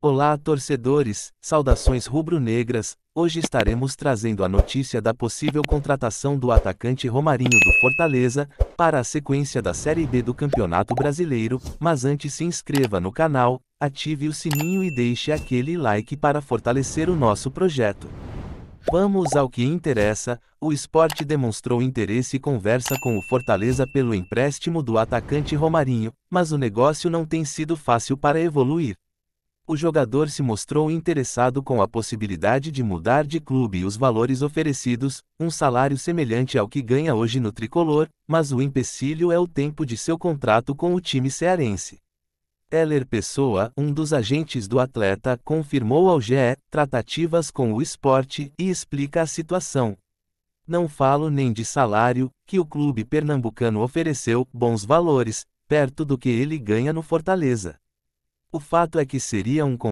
Olá, torcedores, saudações rubro-negras. Hoje estaremos trazendo a notícia da possível contratação do atacante Romarinho do Fortaleza para a sequência da Série B do Campeonato Brasileiro. Mas antes, se inscreva no canal, ative o sininho e deixe aquele like para fortalecer o nosso projeto. Vamos ao que interessa, o esporte demonstrou interesse e conversa com o Fortaleza pelo empréstimo do atacante Romarinho, mas o negócio não tem sido fácil para evoluir o jogador se mostrou interessado com a possibilidade de mudar de clube e os valores oferecidos, um salário semelhante ao que ganha hoje no tricolor, mas o empecilho é o tempo de seu contrato com o time cearense. Heller Pessoa, um dos agentes do atleta, confirmou ao GE tratativas com o esporte e explica a situação. Não falo nem de salário, que o clube pernambucano ofereceu bons valores, perto do que ele ganha no Fortaleza. O fato é que seria um